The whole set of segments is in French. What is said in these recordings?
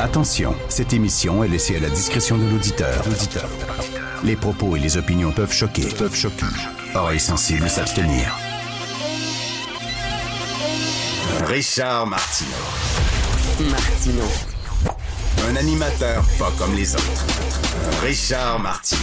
Attention. cette émission est laissée à la discrétion de l'auditeur. Les propos et les opinions peuvent choquer. Peuvent choquer. Oreilles sensibles s'abstenir. Richard Martineau. Martineau. Un animateur pas comme les autres. Richard Martineau.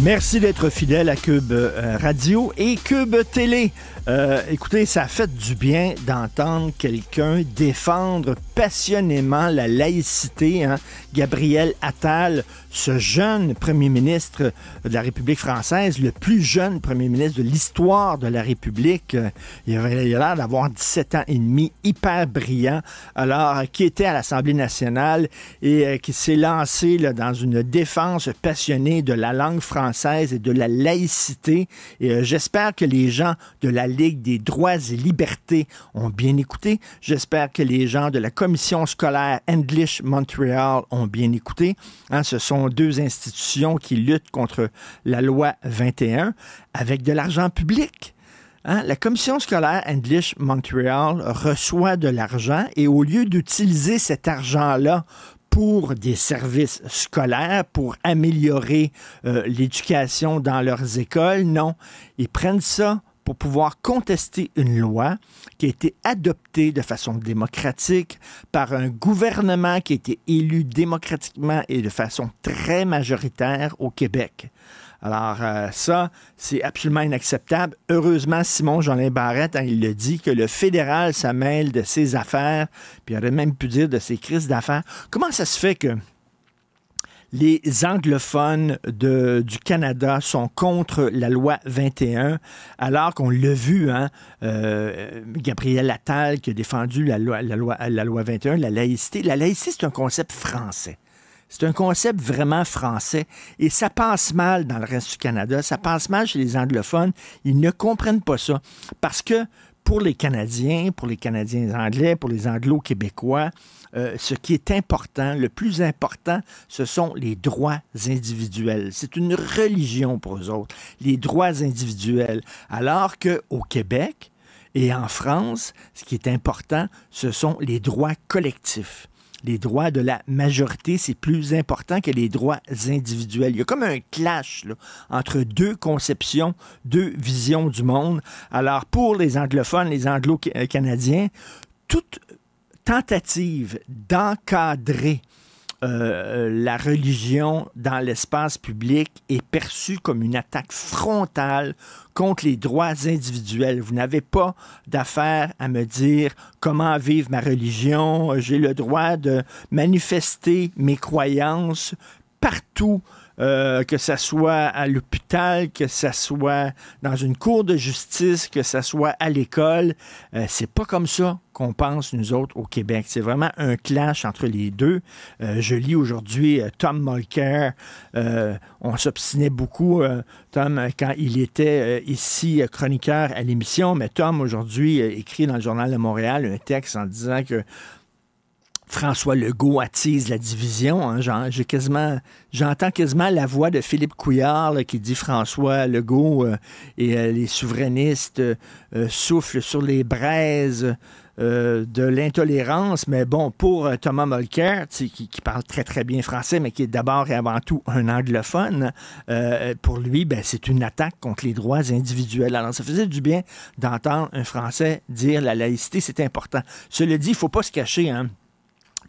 Merci d'être fidèle à Cube euh, Radio et Cube Télé. Euh, écoutez, ça fait du bien d'entendre quelqu'un défendre passionnément la laïcité. Hein. Gabriel Attal, ce jeune premier ministre de la République française, le plus jeune premier ministre de l'histoire de la République. Il a l'air d'avoir 17 ans et demi, hyper brillant, alors euh, qui était à l'Assemblée nationale et euh, qui s'est lancé dans une défense passionnée de la langue française et de la laïcité. j'espère que les gens de la des droits et libertés ont bien écouté. J'espère que les gens de la commission scolaire English Montreal ont bien écouté. Hein, ce sont deux institutions qui luttent contre la loi 21 avec de l'argent public. Hein, la commission scolaire English Montreal reçoit de l'argent et au lieu d'utiliser cet argent-là pour des services scolaires, pour améliorer euh, l'éducation dans leurs écoles. Non, ils prennent ça pour pouvoir contester une loi qui a été adoptée de façon démocratique par un gouvernement qui a été élu démocratiquement et de façon très majoritaire au Québec. Alors euh, ça, c'est absolument inacceptable. Heureusement, Simon Jolin Barrette, hein, il le dit, que le fédéral s'amène de ses affaires, puis il aurait même pu dire de ses crises d'affaires. Comment ça se fait que les anglophones du Canada sont contre la loi 21, alors qu'on l'a vu, hein, euh, Gabriel Attal qui a défendu la loi, la, loi, la loi 21, la laïcité. La laïcité, c'est un concept français. C'est un concept vraiment français et ça passe mal dans le reste du Canada, ça passe mal chez les anglophones, ils ne comprennent pas ça parce que pour les Canadiens, pour les Canadiens anglais, pour les Anglo-Québécois, euh, ce qui est important, le plus important, ce sont les droits individuels. C'est une religion pour eux autres, les droits individuels. Alors qu'au Québec et en France, ce qui est important, ce sont les droits collectifs les droits de la majorité, c'est plus important que les droits individuels. Il y a comme un clash entre deux conceptions, deux visions du monde. Alors pour les anglophones, les anglo-canadiens, toute tentative d'encadrer euh, euh, la religion dans l'espace public est perçue comme une attaque frontale contre les droits individuels. Vous n'avez pas d'affaire à me dire comment vivre ma religion, j'ai le droit de manifester mes croyances partout euh, que ça soit à l'hôpital, que ça soit dans une cour de justice, que ça soit à l'école. Euh, c'est pas comme ça qu'on pense, nous autres, au Québec. C'est vraiment un clash entre les deux. Euh, je lis aujourd'hui Tom Mulcair. on s'obstinait beaucoup, Tom, quand il était ici chroniqueur à l'émission, mais Tom, aujourd'hui, écrit dans le Journal de Montréal un texte en disant que François Legault attise la division. Hein. j'entends quasiment la voix de Philippe Couillard qui dit François Legault euh, et euh, les souverainistes euh, soufflent sur les braises de l'intolérance. Mais bon, pour Thomas Mulcair, qui, parle très très bien français, mais qui est d'abord et avant tout un anglophone, pour lui, ben, c'est une attaque contre les droits individuels. Alors, ça faisait du bien d'entendre un Français dire la laïcité, c'est important. Cela dit, il faut pas se cacher. Hein,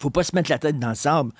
faut pas se mettre la tête dans le sable.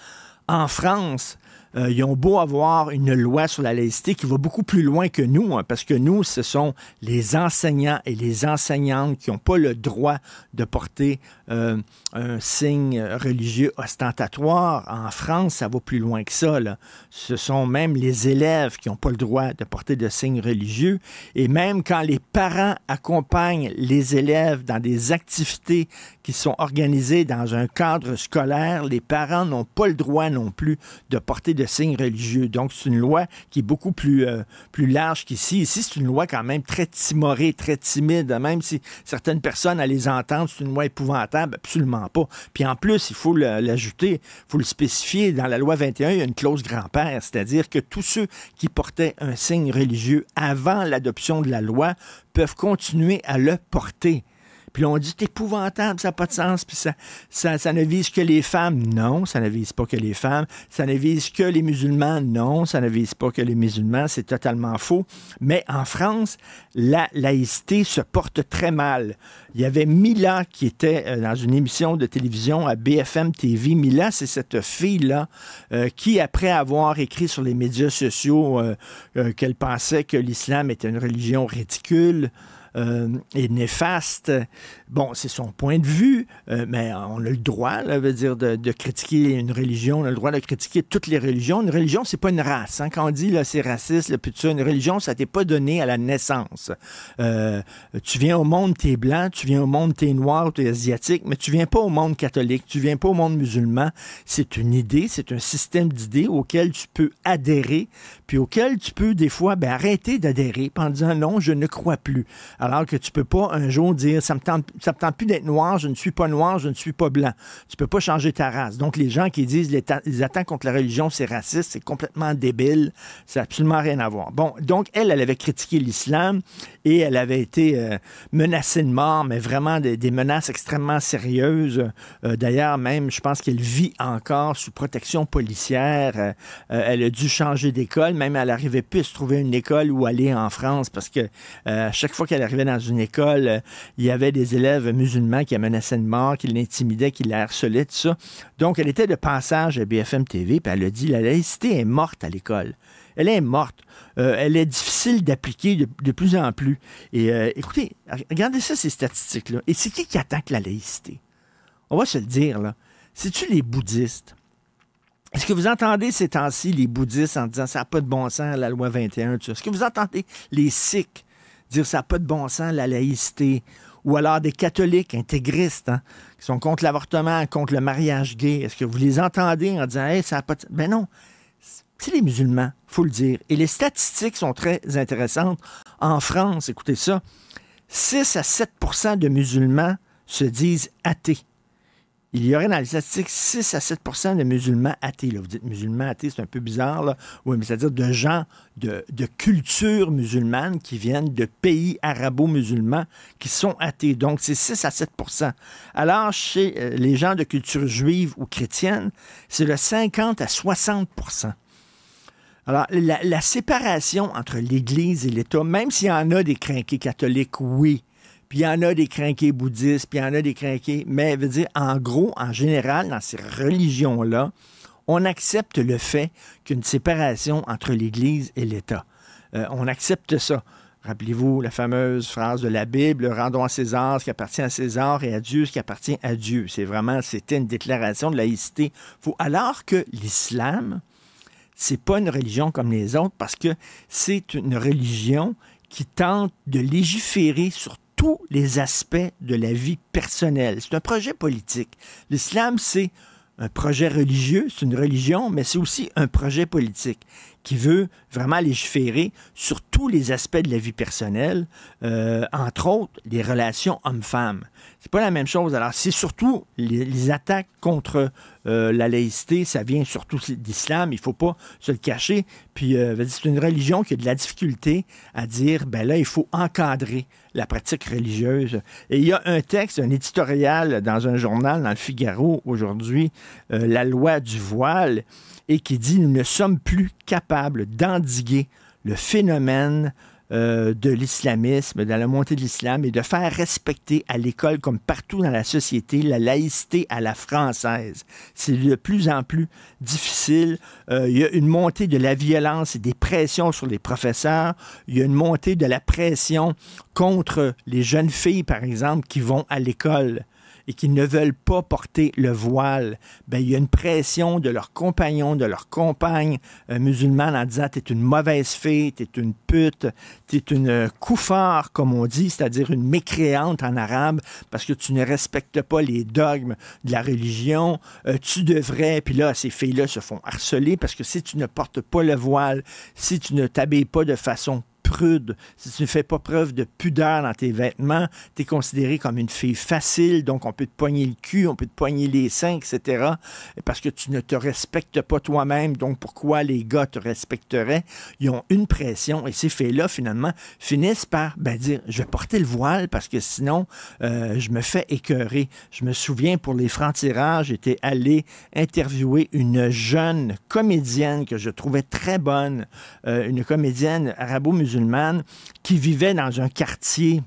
En France, euh, ils ont beau avoir une loi sur la laïcité qui va beaucoup plus loin que nous, hein, parce que nous, ce sont les enseignants et les enseignantes qui n'ont pas le droit de porter euh, un signe religieux ostentatoire. En France, ça va plus loin que ça. Là. Ce sont même les élèves qui n'ont pas le droit de porter de signes religieux. Et même quand les parents accompagnent les élèves dans des activités qui sont organisées dans un cadre scolaire, les parents n'ont pas le droit non plus de porter signes religieux. Donc, c'est une loi qui est beaucoup plus, euh, plus large qu'ici. Ici, c'est une loi quand même très timorée, très timide. Même si certaines personnes, à les entendre, c'est une loi épouvantable, absolument pas. Puis en plus, il faut l'ajouter, il faut le spécifier. Dans la loi 21, il y a une clause grand-père, c'est-à-dire que tous ceux qui portaient un signe religieux avant l'adoption de la loi peuvent continuer à le porter. Puis on dit, c'est épouvantable, ça n'a pas de sens, puis ça, ne vise que les femmes. Non, ça ne vise pas que les femmes. Ça ne vise que les musulmans. Non, ça ne vise pas que les musulmans. C'est totalement faux. Mais en France, la laïcité se porte très mal. Il y avait Mila qui était euh, dans une émission de télévision à BFM TV. Mila, c'est cette fille-là euh, qui, après avoir écrit sur les médias sociaux euh, qu'elle pensait que l'islam était une religion ridicule, euh, est néfaste. Bon, c'est son point de vue, euh, mais on a le droit, là, veut dire, de, critiquer une religion. On a le droit de critiquer toutes les religions. Une religion, c'est pas une race. Hein. Quand on dit là, c'est raciste, le putain, une religion, ça t'est pas donné à la naissance. Euh, tu viens au monde, t'es blanc. Tu viens au monde, t'es noir, t'es asiatique. Mais tu viens pas au monde catholique. Tu viens pas au monde musulman. C'est une idée, c'est un système d'idées auquel tu peux adhérer, puis auquel tu peux des fois ben, arrêter d'adhérer en disant non, je ne crois plus. Alors, alors que tu peux pas un jour dire ça me tente, ça me tente plus d'être noir, je ne suis pas noir, je ne suis pas blanc. Tu peux pas changer ta race. Donc les gens qui disent les, les contre la religion c'est raciste, c'est complètement débile, ça absolument rien à voir. Bon, donc elle, elle avait critiqué l'islam et elle avait été euh, menacée de mort, mais vraiment des, menaces extrêmement sérieuses. Euh, d'ailleurs, même, je pense qu'elle vit encore sous protection policière. Euh, elle a dû changer d'école, même elle n'arrivait plus à se trouver une école où aller en France parce que chaque fois qu'elle arrivait dans une école, euh, il y avait des élèves musulmans qui la menaçaient de mort, qui l'intimidaient, qui la harcelaient, tout ça. Donc, elle était de passage à BFM TV, puis elle a dit la laïcité est morte à l'école. Elle est morte. Euh, elle est difficile d'appliquer de, plus en plus. Et euh, écoutez, regardez ça, ces statistiques-là. Et c'est qui qui attaque la laïcité? On va se le dire, là. C'est-tu les bouddhistes? Est-ce que vous entendez ces temps-ci les bouddhistes en disant ça n'a pas de bon sens, la loi 21, tout ça? Est-ce que vous entendez les sikhs? dire ça n'a pas de bon sens, la laïcité. Ou alors des catholiques intégristes hein, qui sont contre l'avortement, contre le mariage gay. Est-ce que vous les entendez en disant ça n'a pas de Ben non, c'est les musulmans, faut le dire. Et les statistiques sont très intéressantes. En France, écoutez ça, 6 à 7 de musulmans se disent athées il y aurait dans les statistiques 6 à 7 de musulmans athées. Vous dites musulmans athées, c'est un peu bizarre. Oui, mais c'est-à-dire de gens de, culture musulmane qui viennent de pays arabo-musulmans qui sont athées. Donc, c'est 6 à 7 Alors, chez euh, les gens de culture juive ou chrétienne, c'est le 50 à 60 alors, la, séparation entre l'Église et l'État, même s'il y en a des crainqués catholiques, oui, puis il y en a des crinqués bouddhistes, puis il y en a des crinqués. Mais veut dire, en gros, en général, dans ces religions-là, on accepte le fait qu'une séparation entre l'Église et l'État. Euh, on accepte ça. Rappelez-vous la fameuse phrase de la Bible, rendons à César ce qui appartient à César et à Dieu ce qui appartient à Dieu. C'est vraiment, c'était une déclaration de laïcité. Faut, alors que l'islam, c'est pas une religion comme les autres parce que c'est une religion qui tente de légiférer sur tous les aspects de la vie personnelle. C'est un projet politique. L'islam, c'est un projet religieux, c'est une religion, mais c'est aussi un projet politique qui veut vraiment légiférer sur tous les aspects de la vie personnelle, euh, entre autres les relations hommes-femmes. C'est pas la même chose. Alors, c'est surtout les attaques contre euh, la laïcité, ça vient surtout d'islam, il faut pas se le cacher. Puis euh, c'est une religion qui a de la difficulté à dire, ben là, il faut encadrer la pratique religieuse. Et il y a un texte, un éditorial dans un journal, dans le Figaro aujourd'hui, euh, La loi du voile, et qui dit, nous ne sommes plus capables d'endiguer le phénomène euh, de l'islamisme, de la montée de l'islam et de faire respecter à l'école comme partout dans la société la laïcité à la française. C'est de plus en plus difficile. Euh, il y a une montée de la violence et des pressions sur les professeurs. Il y a une montée de la pression contre les jeunes filles, par exemple, qui vont à l'école et qui ne veulent pas porter le voile, ben, il y a une pression de leurs compagnons, de leurs compagnes euh, musulmanes en disant T'es une mauvaise fille, t'es une pute, t'es une euh, comme on dit, c'est-à-dire une mécréante en arabe, parce que tu ne respectes pas les dogmes de la religion, euh, tu devrais. Puis là, ces filles-là se font harceler parce que si tu ne portes pas le voile, si tu ne t'habilles pas de façon prude, si tu ne fais pas preuve de pudeur dans tes vêtements, tu es considéré comme une fille facile, donc on peut te poigner le cul, on peut te poigner les seins, etc. Parce que tu ne te respectes pas toi-même, donc pourquoi les gars te respecteraient? Ils ont une pression et ces filles-là, finalement, finissent par ben, dire, je vais porter le voile parce que sinon, euh, je me fais écœurer. Je me souviens, pour les francs-tirages, j'étais allé interviewer une jeune comédienne que je trouvais très bonne, euh, une comédienne arabo-musulmane musulmane qui vivait dans un quartier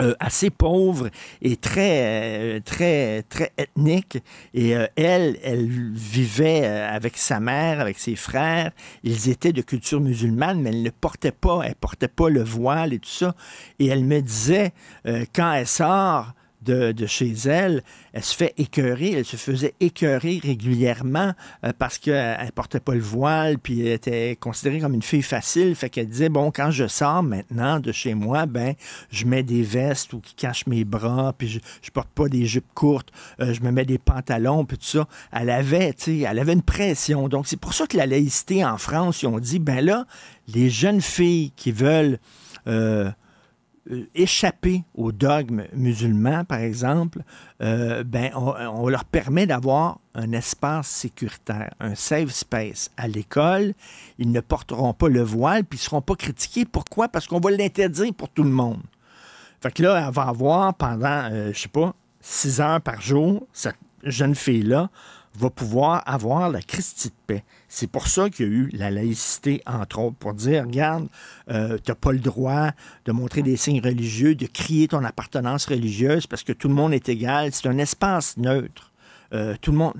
euh, assez pauvre et très euh, très très ethnique et euh, elle elle vivait avec sa mère avec ses frères ils étaient de culture musulmane mais elle ne portait pas elle portait pas le voile et tout ça et elle me disait quand elle sort de, chez elle, elle se fait écœurer, elle se faisait écœurer régulièrement euh, parce qu'elle euh, ne portait pas le voile, puis elle était considérée comme une fille facile, fait qu'elle disait, bon, quand je sors maintenant de chez moi, ben, je mets des vestes ou qui cachent mes bras, puis je, porte pas des jupes courtes, euh, je me mets des pantalons, puis tout ça. Elle avait, tu sais, elle avait une pression. Donc, c'est pour ça que la laïcité en France, ils ont dit, ben là, les jeunes filles qui veulent... Euh, échapper aux dogmes musulmans, par exemple, euh, ben, on, leur permet d'avoir un espace sécuritaire, un safe space. À l'école, ils ne porteront pas le voile, puis ils ne seront pas critiqués. Pourquoi? Parce qu'on va l'interdire pour tout le monde. Fait que là, elle va avoir pendant, je euh, je sais pas, six heures par jour, cette jeune fille-là, va pouvoir avoir la Christie de paix. C'est pour ça qu'il y a eu la laïcité, entre autres, pour dire, regarde, euh, tu n'as pas le droit de montrer des signes religieux, de crier ton appartenance religieuse parce que tout le monde est égal. C'est un espace neutre. Euh, tout le monde...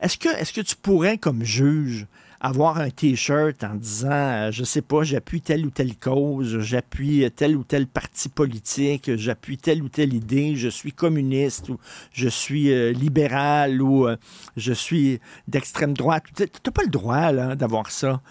Est-ce que, est -ce que tu pourrais, comme juge, avoir un T-shirt en disant, euh, je sais pas, j'appuie telle ou telle cause, j'appuie euh, tel ou tel parti politique, j'appuie telle ou telle idée, je suis communiste ou je suis euh, libéral ou je suis d'extrême droite. Tu n'as pas le droit d'avoir ça.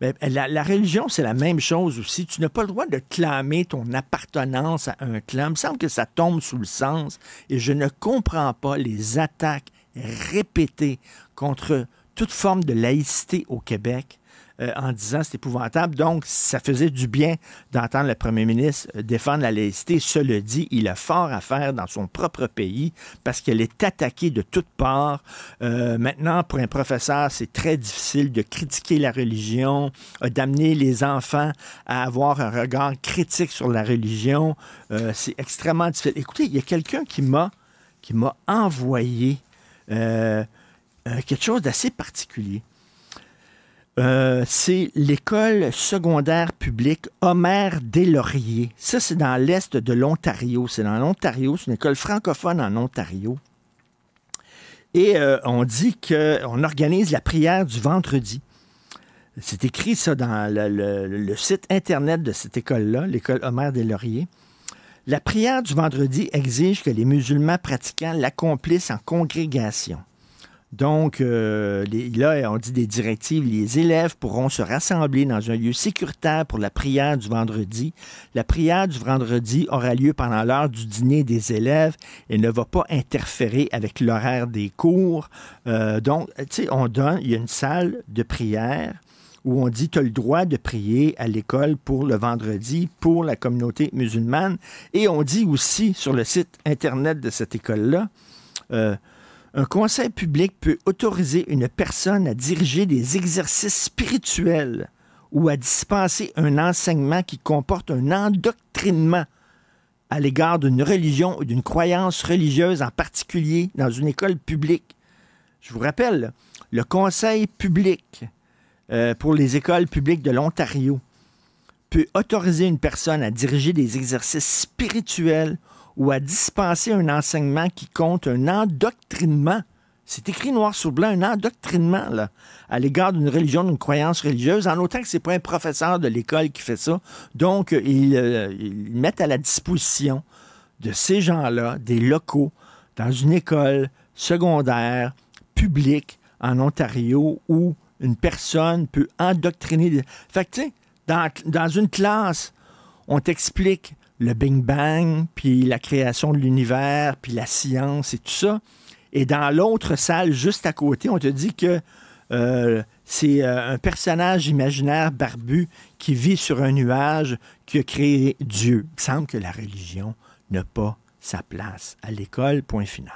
Mais ben, ben, la, la, religion, c'est la même chose aussi. Tu n'as pas le droit de clamer ton appartenance à un clan. Il me semble que ça tombe sous le sens et je ne comprends pas les attaques répétées contre toute forme de laïcité au Québec. Euh, en disant c'est épouvantable. Donc, ça faisait du bien d'entendre le premier ministre euh, défendre la laïcité. Cela dit, il a fort à faire dans son propre pays parce qu'elle est attaquée de toutes parts. Euh, maintenant, pour un professeur, c'est très difficile de critiquer la religion, d'amener les enfants à avoir un regard critique sur la religion. c'est extrêmement difficile. Écoutez, il y a quelqu'un qui m'a qui m'a envoyé euh, quelque chose d'assez particulier. Euh, c'est l'école secondaire publique Homer Lauriers. Ça, c'est dans l'est de l'Ontario. C'est dans l'Ontario. C'est une école francophone en Ontario. Et euh, on dit qu'on organise la prière du vendredi. C'est écrit ça dans le, site Internet de cette école-là, l'école Homer Lauriers. La prière du vendredi exige que les musulmans pratiquants l'accomplissent en congrégation. Donc, euh, là, on dit des directives. Les élèves pourront se rassembler dans un lieu sécuritaire pour la prière du vendredi. La prière du vendredi aura lieu pendant l'heure du dîner des élèves et ne va pas interférer avec l'horaire des cours. Euh, donc, tu sais, on donne, il y a une salle de prière où on dit tu as le droit de prier à l'école pour le vendredi pour la communauté musulmane. Et on dit aussi sur le site Internet de cette école-là, euh, un conseil public peut autoriser une personne à diriger des exercices spirituels ou à dispenser un enseignement qui comporte un endoctrinement à l'égard d'une religion ou d'une croyance religieuse en particulier dans une école publique. Je vous rappelle, le conseil public euh, pour les écoles publiques de l'Ontario peut autoriser une personne à diriger des exercices spirituels ou à dispenser un enseignement qui compte, un endoctrinement. C'est écrit noir sur blanc, un endoctrinement là, à l'égard d'une religion, d'une croyance religieuse, en autant que ce n'est pas un professeur de l'école qui fait ça. Donc, ils, euh, mettent à la disposition de ces gens-là des locaux dans une école secondaire publique en Ontario où une personne peut endoctriner. Fait que, dans, dans une classe, on t'explique le Big Bang, puis la création de l'univers, puis la science et tout ça. Et dans l'autre salle, juste à côté, on te dit que euh, c'est euh, un personnage imaginaire barbu qui vit sur un nuage qui a créé Dieu. Il semble que la religion n'a pas sa place à l'école, point final.